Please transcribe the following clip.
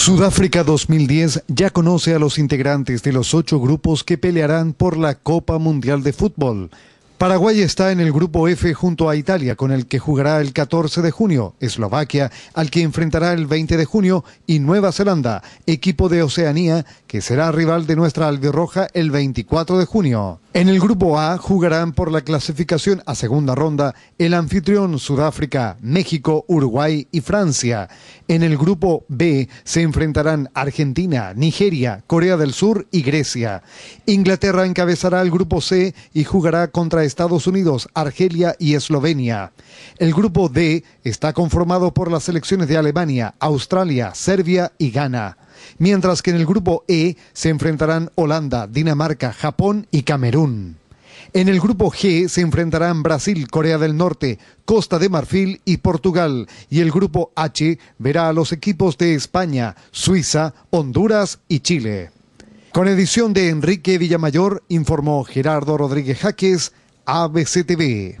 Sudáfrica 2010 ya conoce a los integrantes de los ocho grupos que pelearán por la Copa Mundial de Fútbol. Paraguay está en el grupo F junto a Italia, con el que jugará el 14 de junio, Eslovaquia, al que enfrentará el 20 de junio, y Nueva Zelanda, equipo de Oceanía, que será rival de nuestra albirroja el 24 de junio. En el grupo A jugarán por la clasificación a segunda ronda el anfitrión Sudáfrica, México, Uruguay y Francia. En el grupo B se enfrentarán Argentina, Nigeria, Corea del Sur y Grecia. Inglaterra encabezará el grupo C y jugará contra Estados Unidos, Argelia y Eslovenia. El grupo D está conformado por las selecciones de Alemania, Australia, Serbia y Ghana mientras que en el grupo E se enfrentarán Holanda, Dinamarca, Japón y Camerún. En el grupo G se enfrentarán Brasil, Corea del Norte, Costa de Marfil y Portugal. Y el grupo H verá a los equipos de España, Suiza, Honduras y Chile. Con edición de Enrique Villamayor, informó Gerardo Rodríguez Jaques, ABCTV.